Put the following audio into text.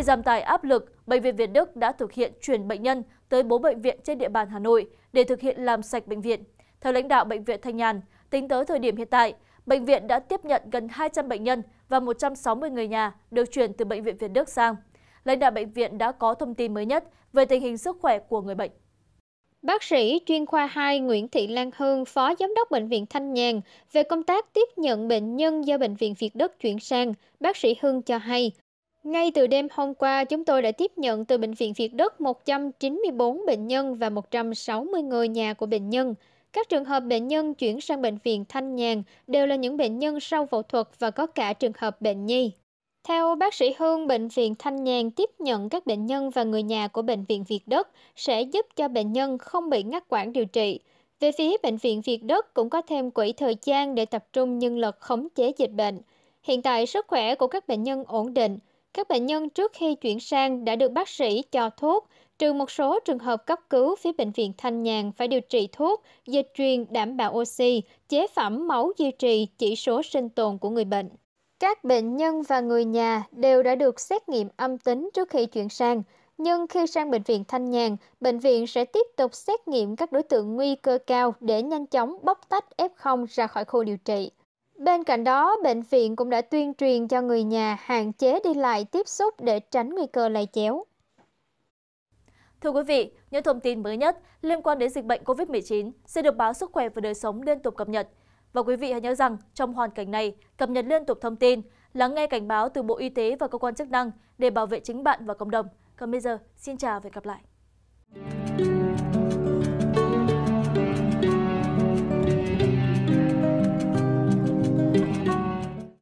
để giảm tải áp lực, Bệnh viện Việt Đức đã thực hiện chuyển bệnh nhân tới 4 bệnh viện trên địa bàn Hà Nội để thực hiện làm sạch bệnh viện. Theo lãnh đạo Bệnh viện Thanh Nhàn, tính tới thời điểm hiện tại, bệnh viện đã tiếp nhận gần 200 bệnh nhân và 160 người nhà được chuyển từ Bệnh viện Việt Đức sang. Lãnh đạo bệnh viện đã có thông tin mới nhất về tình hình sức khỏe của người bệnh. Bác sĩ chuyên khoa 2 Nguyễn Thị Lan Hương, Phó Giám đốc Bệnh viện Thanh Nhàn, về công tác tiếp nhận bệnh nhân do Bệnh viện Việt Đức chuyển sang, bác sĩ Hương cho hay, ngay từ đêm hôm qua, chúng tôi đã tiếp nhận từ Bệnh viện Việt Đức 194 bệnh nhân và 160 người nhà của bệnh nhân. Các trường hợp bệnh nhân chuyển sang bệnh viện Thanh Nhàn đều là những bệnh nhân sau phẫu thuật và có cả trường hợp bệnh nhi. Theo bác sĩ Hương, Bệnh viện Thanh Nhàn tiếp nhận các bệnh nhân và người nhà của Bệnh viện Việt Đức sẽ giúp cho bệnh nhân không bị ngắt quãng điều trị. Về phía Bệnh viện Việt Đức cũng có thêm quỹ thời gian để tập trung nhân lực khống chế dịch bệnh. Hiện tại sức khỏe của các bệnh nhân ổn định, các bệnh nhân trước khi chuyển sang đã được bác sĩ cho thuốc, trừ một số trường hợp cấp cứu phía bệnh viện Thanh Nhàn phải điều trị thuốc, dịch truyền đảm bảo oxy, chế phẩm máu duy trì chỉ số sinh tồn của người bệnh. Các bệnh nhân và người nhà đều đã được xét nghiệm âm tính trước khi chuyển sang, nhưng khi sang bệnh viện Thanh Nhàn, bệnh viện sẽ tiếp tục xét nghiệm các đối tượng nguy cơ cao để nhanh chóng bóc tách F0 ra khỏi khu điều trị bên cạnh đó bệnh viện cũng đã tuyên truyền cho người nhà hạn chế đi lại tiếp xúc để tránh nguy cơ lây chéo Thưa quý vị, những thông tin mới nhất liên quan đến dịch bệnh COVID-19 sẽ được báo Sức khỏe và Đời sống liên tục cập nhật. Và quý vị hãy nhớ rằng, trong hoàn cảnh này, cập nhật liên tục thông tin, lắng nghe cảnh báo từ Bộ Y tế và cơ quan chức năng để bảo vệ chính bạn và cộng đồng. Còn bây giờ, xin chào và hẹn gặp lại.